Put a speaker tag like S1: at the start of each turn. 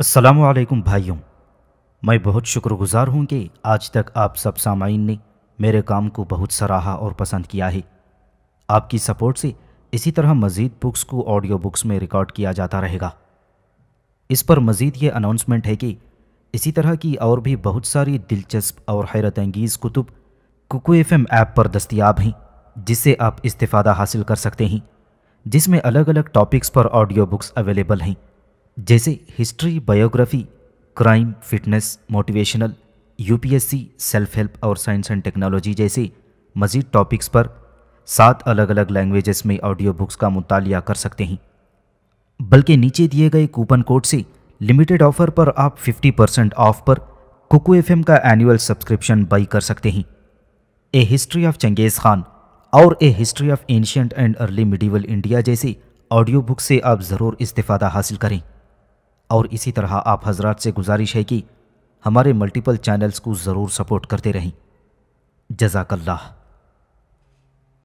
S1: असलकुम भाइयों मैं बहुत शुक्रगुजार हूं कि आज तक आप सब सामाइन ने मेरे काम को बहुत सराहा और पसंद किया है आपकी सपोर्ट से इसी तरह मज़ीद बुक्स को ऑडियो बुक्स में रिकॉर्ड किया जाता रहेगा इस पर मज़ीद ये अनाउंसमेंट है कि इसी तरह की और भी बहुत सारी दिलचस्प और हैरत अंगीज़ कुतुब कुकू एफ एम ऐप पर दस्तियाब हैं जिससे आप इस्तादा हासिल कर सकते हैं जिसमें अलग अलग टॉपिक्स पर ऑडियो बुक्स अवेलेबल हैं जैसे history biography crime fitness motivational UPSC self help और साइंस एंड टेक्नोलॉजी जैसे मजीद टॉपिक्स पर सात अलग अलग लैंग्वेजेस में ऑडियो बुक्स का मुतालिया कर सकते हैं बल्कि नीचे दिए गए कूपन कोड से लिमिटेड ऑफर पर आप 50 परसेंट ऑफ पर कुकू एफ का एनुअल सब्सक्रिप्शन बाई कर सकते हैं a history of Genghis Khan और a history of ancient and early medieval India जैसे ऑडियो बुक से आप ज़रूर इस्तेफादा हासिल करें और इसी तरह आप हजरात से गुजारिश है कि हमारे मल्टीपल चैनल्स को ज़रूर सपोर्ट करते रहें जजाकल्ला